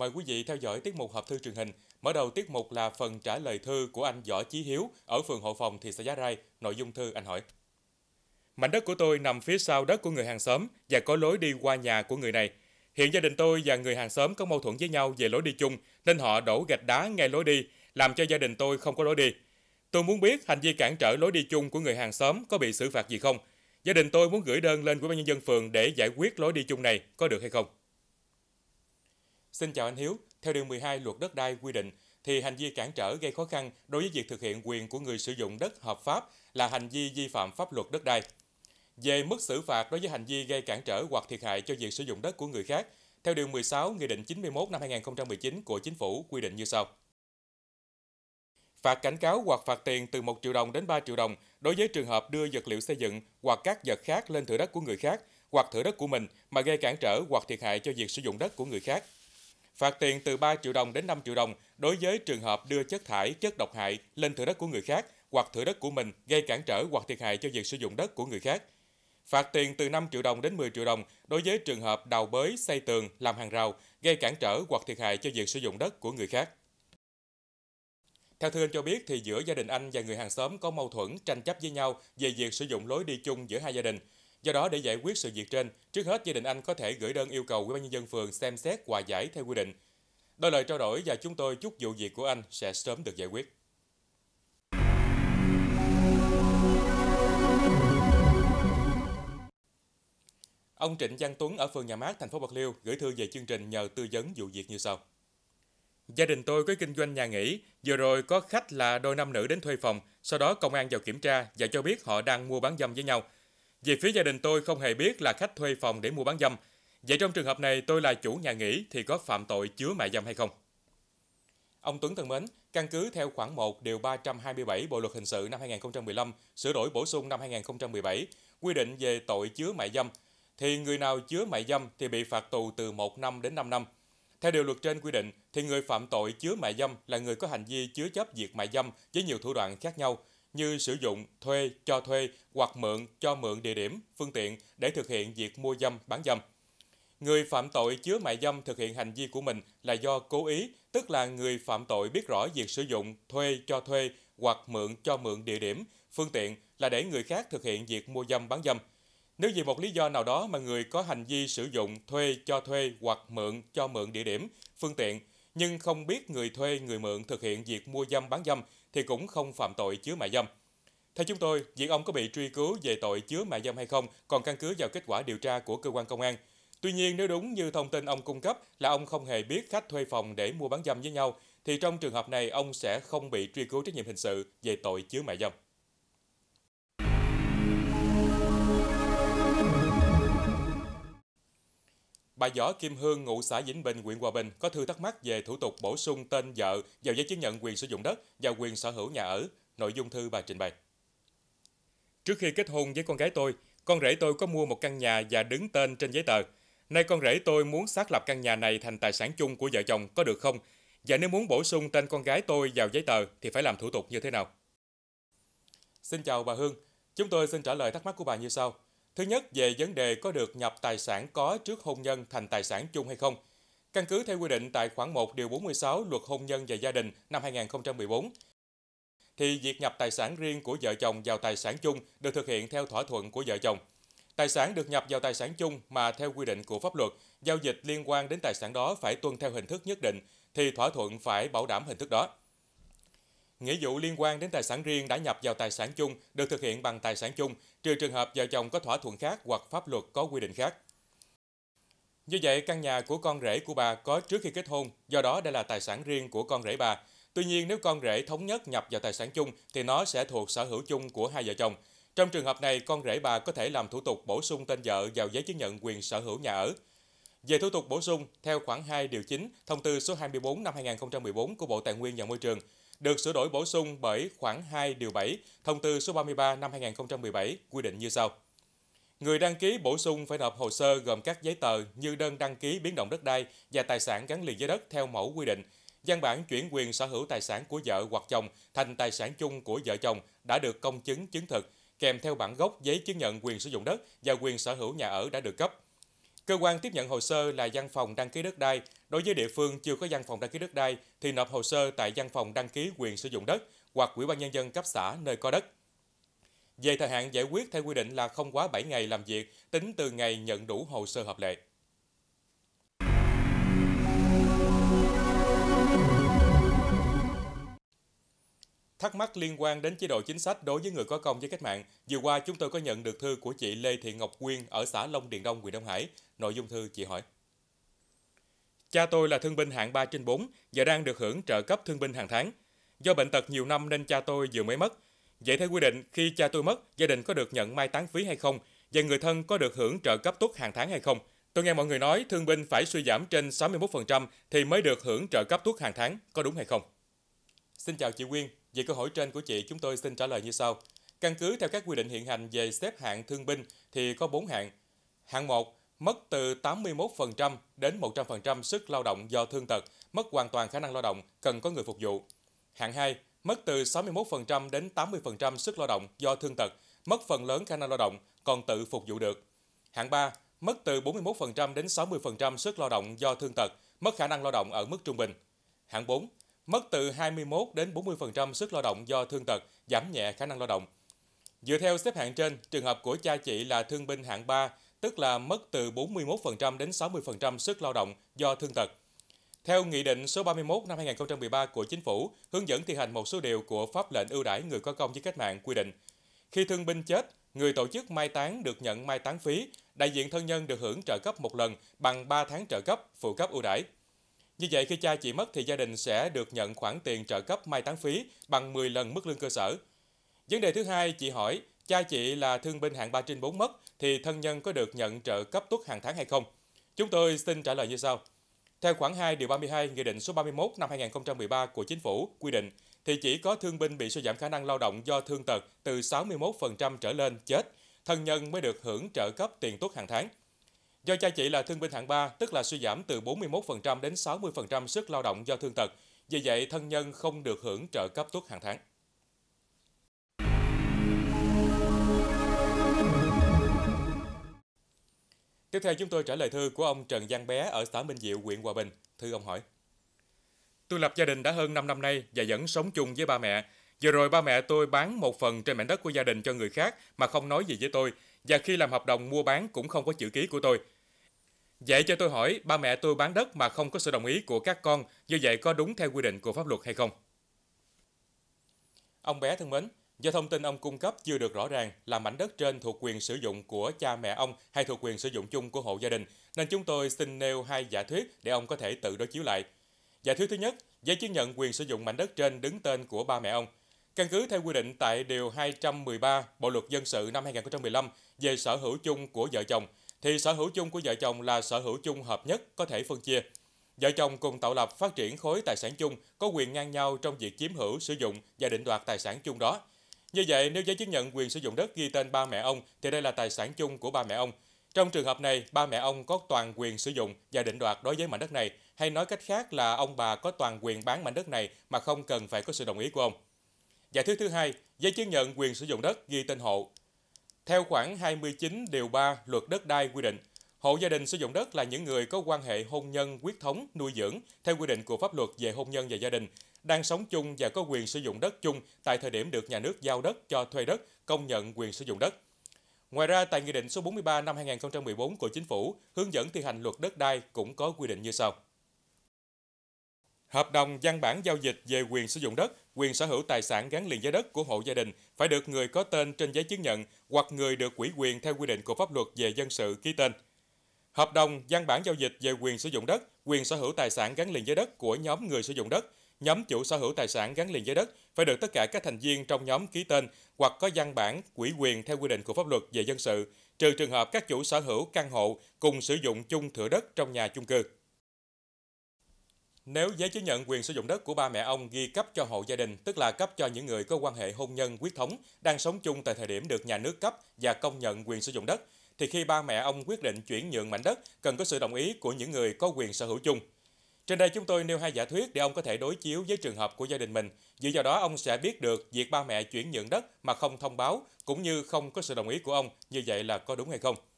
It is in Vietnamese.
Mời quý vị theo dõi tiết mục hộp thư truyền hình. Mở đầu tiết mục là phần trả lời thư của anh Võ Chí Hiếu ở phường Hộ Phòng, thị xã Giá Rai. Nội dung thư anh hỏi. Mảnh đất của tôi nằm phía sau đất của người hàng xóm và có lối đi qua nhà của người này. Hiện gia đình tôi và người hàng xóm có mâu thuẫn với nhau về lối đi chung nên họ đổ gạch đá ngay lối đi, làm cho gia đình tôi không có lối đi. Tôi muốn biết hành vi cản trở lối đi chung của người hàng xóm có bị xử phạt gì không. Gia đình tôi muốn gửi đơn lên Ủy ban nhân dân phường để giải quyết lối đi chung này có được hay không? Xin chào anh Hiếu. Theo Điều 12 Luật Đất đai quy định, thì hành vi cản trở gây khó khăn đối với việc thực hiện quyền của người sử dụng đất hợp pháp là hành vi vi phạm pháp luật đất đai. Về mức xử phạt đối với hành vi gây cản trở hoặc thiệt hại cho việc sử dụng đất của người khác, theo Điều 16 Nghị định 91 năm 2019 của Chính phủ quy định như sau. Phạt cảnh cáo hoặc phạt tiền từ 1 triệu đồng đến 3 triệu đồng đối với trường hợp đưa vật liệu xây dựng hoặc các vật khác lên thửa đất của người khác hoặc thửa đất của mình mà gây cản trở hoặc thiệt hại cho việc sử dụng đất của người khác phạt tiền từ 3 triệu đồng đến 5 triệu đồng đối với trường hợp đưa chất thải, chất độc hại lên thửa đất của người khác hoặc thửa đất của mình gây cản trở hoặc thiệt hại cho việc sử dụng đất của người khác. Phạt tiền từ 5 triệu đồng đến 10 triệu đồng đối với trường hợp đào bới, xây tường, làm hàng rào, gây cản trở hoặc thiệt hại cho việc sử dụng đất của người khác. Theo thư anh cho biết thì giữa gia đình anh và người hàng xóm có mâu thuẫn tranh chấp với nhau về việc sử dụng lối đi chung giữa hai gia đình. Do đó để giải quyết sự việc trên, trước hết gia đình anh có thể gửi đơn yêu cầu Ủy ban nhân dân phường xem xét hòa giải theo quy định. Đôi lời trao đổi và chúng tôi chúc vụ việc của anh sẽ sớm được giải quyết. Ông Trịnh Văn Tuấn ở phường Nhà Mát, thành phố Bạc Liêu gửi thư về chương trình nhờ tư vấn vụ việc như sau. Gia đình tôi có kinh doanh nhà nghỉ, vừa rồi có khách là đôi nam nữ đến thuê phòng, sau đó công an vào kiểm tra và cho biết họ đang mua bán dâm với nhau. Về phía gia đình tôi không hề biết là khách thuê phòng để mua bán dâm. Vậy trong trường hợp này tôi là chủ nhà nghỉ thì có phạm tội chứa mại dâm hay không? Ông Tuấn thân mến, căn cứ theo khoản 1 điều 327 Bộ luật hình sự năm 2015 sửa đổi bổ sung năm 2017 quy định về tội chứa mại dâm thì người nào chứa mại dâm thì bị phạt tù từ 1 năm đến 5 năm. Theo điều luật trên quy định thì người phạm tội chứa mại dâm là người có hành vi chứa chấp việc mại dâm với nhiều thủ đoạn khác nhau như sử dụng, thuê, cho thuê hoặc mượn, cho mượn địa điểm, phương tiện để thực hiện việc mua dâm, bán dâm. Người phạm tội chứa mại dâm thực hiện hành vi của mình là do cố ý, tức là người phạm tội biết rõ việc sử dụng, thuê, cho thuê hoặc mượn, cho mượn địa điểm, phương tiện là để người khác thực hiện việc mua dâm, bán dâm. Nếu vì một lý do nào đó mà người có hành vi sử dụng, thuê, cho thuê hoặc mượn, cho mượn địa điểm, phương tiện nhưng không biết người thuê, người mượn thực hiện việc mua dâm bán dâm thì cũng không phạm tội chứa mại dâm. Theo chúng tôi, việc ông có bị truy cứu về tội chứa mại dâm hay không còn căn cứ vào kết quả điều tra của cơ quan công an. Tuy nhiên, nếu đúng như thông tin ông cung cấp là ông không hề biết khách thuê phòng để mua bán dâm với nhau, thì trong trường hợp này ông sẽ không bị truy cứu trách nhiệm hình sự về tội chứa mại dâm. Bà Võ Kim Hương, ngụ xã Vĩnh Bình, huyện Hòa Bình có thư thắc mắc về thủ tục bổ sung tên vợ vào giấy chứng nhận quyền sử dụng đất và quyền sở hữu nhà ở. Nội dung thư bà trình bày. Trước khi kết hôn với con gái tôi, con rể tôi có mua một căn nhà và đứng tên trên giấy tờ. Nay con rể tôi muốn xác lập căn nhà này thành tài sản chung của vợ chồng có được không? Và nếu muốn bổ sung tên con gái tôi vào giấy tờ thì phải làm thủ tục như thế nào? Xin chào bà Hương, chúng tôi xin trả lời thắc mắc của bà như sau. Thứ nhất, về vấn đề có được nhập tài sản có trước hôn nhân thành tài sản chung hay không. Căn cứ theo quy định tại khoản 1 điều 46 Luật hôn nhân và gia đình năm 2014, thì việc nhập tài sản riêng của vợ chồng vào tài sản chung được thực hiện theo thỏa thuận của vợ chồng. Tài sản được nhập vào tài sản chung mà theo quy định của pháp luật, giao dịch liên quan đến tài sản đó phải tuân theo hình thức nhất định thì thỏa thuận phải bảo đảm hình thức đó. Nghĩa vụ liên quan đến tài sản riêng đã nhập vào tài sản chung được thực hiện bằng tài sản chung, trừ trường hợp vợ chồng có thỏa thuận khác hoặc pháp luật có quy định khác. Như vậy, căn nhà của con rể của bà có trước khi kết hôn, do đó đây là tài sản riêng của con rể bà. Tuy nhiên, nếu con rể thống nhất nhập vào tài sản chung thì nó sẽ thuộc sở hữu chung của hai vợ chồng. Trong trường hợp này, con rể bà có thể làm thủ tục bổ sung tên vợ vào giấy chứng nhận quyền sở hữu nhà ở. Về thủ tục bổ sung, theo khoảng 2 điều 9, thông tư số 24 năm 2014 của Bộ Tài nguyên và Môi trường, được sửa đổi bổ sung bởi khoảng 2 điều 7 Thông tư số 33 năm 2017 quy định như sau. Người đăng ký bổ sung phải nộp hồ sơ gồm các giấy tờ như đơn đăng ký biến động đất đai và tài sản gắn liền với đất theo mẫu quy định, văn bản chuyển quyền sở hữu tài sản của vợ hoặc chồng thành tài sản chung của vợ chồng đã được công chứng chứng thực, kèm theo bản gốc giấy chứng nhận quyền sử dụng đất và quyền sở hữu nhà ở đã được cấp. Cơ quan tiếp nhận hồ sơ là văn phòng đăng ký đất đai. Đối với địa phương chưa có văn phòng đăng ký đất đai thì nộp hồ sơ tại văn phòng đăng ký quyền sử dụng đất hoặc Ủy ban nhân dân cấp xã nơi có đất. Về thời hạn giải quyết theo quy định là không quá 7 ngày làm việc tính từ ngày nhận đủ hồ sơ hợp lệ. Thắc mắc liên quan đến chế độ chính sách đối với người có công với cách mạng, vừa qua chúng tôi có nhận được thư của chị Lê Thị Ngọc Quyên ở xã Long Điền Đông, huyện Đông Hải. Nội dung thư chị hỏi. Cha tôi là thương binh hạng 3 trên 4 và đang được hưởng trợ cấp thương binh hàng tháng. Do bệnh tật nhiều năm nên cha tôi vừa mới mất. Vậy theo quy định, khi cha tôi mất, gia đình có được nhận mai táng phí hay không? Và người thân có được hưởng trợ cấp tuất hàng tháng hay không? Tôi nghe mọi người nói thương binh phải suy giảm trên 61% thì mới được hưởng trợ cấp tuất hàng tháng, có đúng hay không? Xin chào chị Quyên, về câu hỏi trên của chị, chúng tôi xin trả lời như sau. Căn cứ theo các quy định hiện hành về xếp hạng thương binh thì có 4 hạng. Hạng 1, mất từ 81% đến 100% sức lao động do thương tật, mất hoàn toàn khả năng lao động, cần có người phục vụ. Hạng 2, mất từ 61% đến 80% sức lao động do thương tật, mất phần lớn khả năng lao động, còn tự phục vụ được. Hạng 3, mất từ 41% đến 60% sức lao động do thương tật, mất khả năng lao động ở mức trung bình. Hạng 4, mất từ 21 đến 40% sức lao động do thương tật, giảm nhẹ khả năng lao động. Dựa theo xếp hạng trên, trường hợp của cha chị là thương binh hạng 3, tức là mất từ 41% đến 60% sức lao động do thương tật. Theo Nghị định số 31 năm 2013 của Chính phủ, hướng dẫn thi hành một số điều của pháp lệnh ưu đãi người có công với cách mạng quy định. Khi thương binh chết, người tổ chức mai táng được nhận mai táng phí, đại diện thân nhân được hưởng trợ cấp một lần bằng 3 tháng trợ cấp, phụ cấp ưu đãi. Như vậy, khi cha chị mất thì gia đình sẽ được nhận khoản tiền trợ cấp mai táng phí bằng 10 lần mức lương cơ sở. Vấn đề thứ hai, chị hỏi, cha chị là thương binh hạng 3 trên 4 mất thì thân nhân có được nhận trợ cấp tuất hàng tháng hay không? Chúng tôi xin trả lời như sau. Theo khoản 2 điều 32 Nghị định số 31 năm 2013 của Chính phủ quy định thì chỉ có thương binh bị suy giảm khả năng lao động do thương tật từ 61% trở lên chết, thân nhân mới được hưởng trợ cấp tiền tuất hàng tháng. Do cha chị là thương binh hạng 3, tức là suy giảm từ 41% đến 60% sức lao động do thương tật. Vì vậy, thân nhân không được hưởng trợ cấp tuất hàng tháng. Tiếp theo chúng tôi trả lời thư của ông Trần Giang Bé ở xã Minh Diệu, huyện Hòa Bình. Thư ông hỏi. Tôi lập gia đình đã hơn 5 năm nay và vẫn sống chung với ba mẹ. Vừa rồi ba mẹ tôi bán một phần trên mảnh đất của gia đình cho người khác mà không nói gì với tôi và khi làm hợp đồng mua bán cũng không có chữ ký của tôi. Vậy cho tôi hỏi, ba mẹ tôi bán đất mà không có sự đồng ý của các con, như vậy có đúng theo quy định của pháp luật hay không? Ông bé thân mến, do thông tin ông cung cấp chưa được rõ ràng là mảnh đất trên thuộc quyền sử dụng của cha mẹ ông hay thuộc quyền sử dụng chung của hộ gia đình, nên chúng tôi xin nêu hai giả thuyết để ông có thể tự đối chiếu lại. Giả thuyết thứ nhất, giấy chứng nhận quyền sử dụng mảnh đất trên đứng tên của ba mẹ ông – Căn cứ theo quy định tại Điều 213 Bộ Luật Dân sự năm 2015 về sở hữu chung của vợ chồng, thì sở hữu chung của vợ chồng là sở hữu chung hợp nhất có thể phân chia. Vợ chồng cùng tạo lập phát triển khối tài sản chung có quyền ngang nhau trong việc chiếm hữu, sử dụng và định đoạt tài sản chung đó. Như vậy, nếu giấy chứng nhận quyền sử dụng đất ghi tên ba mẹ ông thì đây là tài sản chung của ba mẹ ông. Trong trường hợp này, ba mẹ ông có toàn quyền sử dụng và định đoạt đối với mảnh đất này, hay nói cách khác là ông bà có toàn quyền bán mảnh đất này mà không cần phải có sự đồng ý của ông. Giả thuyết thứ hai, giấy chứng nhận quyền sử dụng đất ghi tên hộ. Theo khoảng 29 điều 3 luật đất đai quy định, hộ gia đình sử dụng đất là những người có quan hệ hôn nhân, quyết thống, nuôi dưỡng theo quy định của pháp luật về hôn nhân và gia đình, đang sống chung và có quyền sử dụng đất chung tại thời điểm được nhà nước giao đất cho thuê đất, công nhận quyền sử dụng đất. Ngoài ra, tại Nghị định số 43 năm 2014 của Chính phủ hướng dẫn thi hành luật đất đai cũng có quy định như sau. Hợp đồng văn bản giao dịch về quyền sử dụng đất, quyền sở hữu tài sản gắn liền với đất của hộ gia đình phải được người có tên trên giấy chứng nhận hoặc người được ủy quyền theo quy định của pháp luật về dân sự ký tên. Hợp đồng văn bản giao dịch về quyền sử dụng đất, quyền sở hữu tài sản gắn liền với đất của nhóm người sử dụng đất, nhóm chủ sở hữu tài sản gắn liền với đất phải được tất cả các thành viên trong nhóm ký tên hoặc có văn bản ủy quyền theo quy định của pháp luật về dân sự, trừ trường hợp các chủ sở hữu căn hộ cùng sử dụng chung thửa đất trong nhà chung cư. Nếu giấy chứng nhận quyền sử dụng đất của ba mẹ ông ghi cấp cho hộ gia đình, tức là cấp cho những người có quan hệ hôn nhân quyết thống đang sống chung tại thời điểm được nhà nước cấp và công nhận quyền sử dụng đất, thì khi ba mẹ ông quyết định chuyển nhượng mảnh đất cần có sự đồng ý của những người có quyền sở hữu chung. Trên đây chúng tôi nêu hai giả thuyết để ông có thể đối chiếu với trường hợp của gia đình mình. Dựa vào đó ông sẽ biết được việc ba mẹ chuyển nhượng đất mà không thông báo cũng như không có sự đồng ý của ông, như vậy là có đúng hay không.